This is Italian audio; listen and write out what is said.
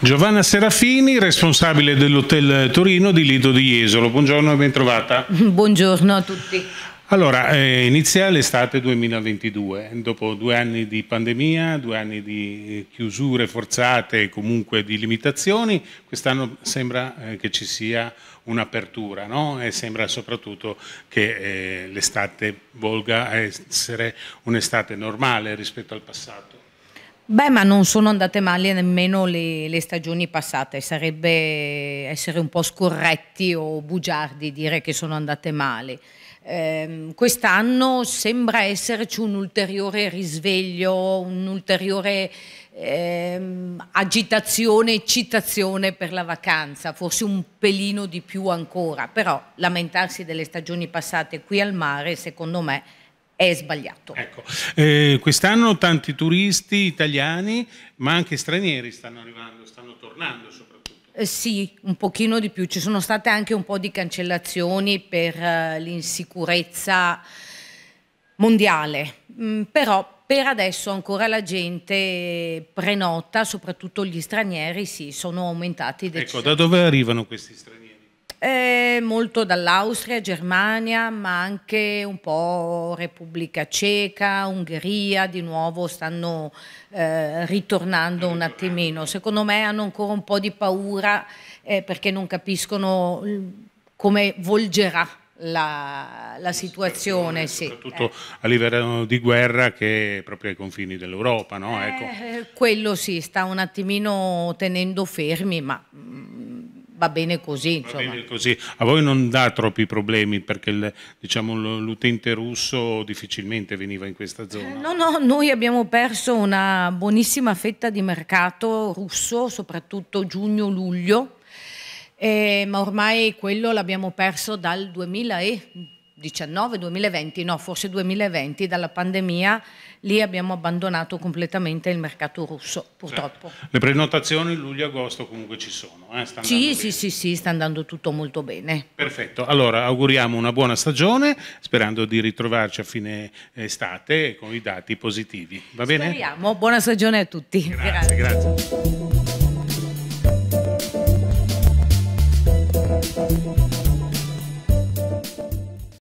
Giovanna Serafini, responsabile dell'Hotel Torino di Lido di Jesolo. Buongiorno e bentrovata. Buongiorno a tutti. Allora, eh, inizia l'estate 2022, dopo due anni di pandemia, due anni di eh, chiusure forzate e comunque di limitazioni, quest'anno sembra eh, che ci sia un'apertura no? e sembra soprattutto che eh, l'estate volga a essere un'estate normale rispetto al passato. Beh, ma non sono andate male nemmeno le, le, stagioni passate, sarebbe essere un po' scorretti o bugiardi dire che sono andate male. Eh, quest'anno sembra esserci un ulteriore risveglio, un'ulteriore ehm, agitazione, eccitazione per la vacanza, forse un pelino di più ancora, però lamentarsi delle stagioni passate qui al mare, secondo me, è sbagliato. Ecco, eh, quest'anno tanti turisti italiani, ma anche stranieri stanno arrivando, stanno tornando soprattutto. Eh, sì, un pochino di più. Ci sono state anche un po' di cancellazioni per uh, l'insicurezza mondiale, mm, però per adesso ancora la gente prenota, soprattutto gli stranieri, sì, sono aumentati. Ecco, da dove arrivano questi stranieri? eh, molto dall'Austria, Germania, ma anche un po' Repubblica Ceca, Ungheria, di nuovo stanno eh, ritornando un attimino. Secondo me hanno ancora un po' di paura eh, perché non capiscono mm, come volgerà la, la, situazione. Soprattutto, sì. eh. a livello di guerra che è proprio ai confini dell'Europa. No? Ecco. Eh, ecco. Quello sì, sta un attimino tenendo fermi, ma mm, va bene così. Va bene così. A voi non dà troppi problemi perché diciamo, l'utente russo difficilmente veniva in questa eh, zona? Eh, no, no, noi abbiamo perso una buonissima fetta di mercato russo, soprattutto giugno-luglio, eh, ma ormai quello l'abbiamo perso dal 2000 e 2019, 2020, no, forse 2020, dalla pandemia, lì abbiamo abbandonato completamente il mercato russo, purtroppo. Certo. Le prenotazioni luglio agosto comunque ci sono. Eh? Sì, sì, sì, sì, sta andando tutto molto bene. Perfetto, allora auguriamo una buona stagione, sperando di ritrovarci a fine estate con i dati positivi. Va bene? Speriamo, buona stagione a tutti. grazie. grazie. grazie.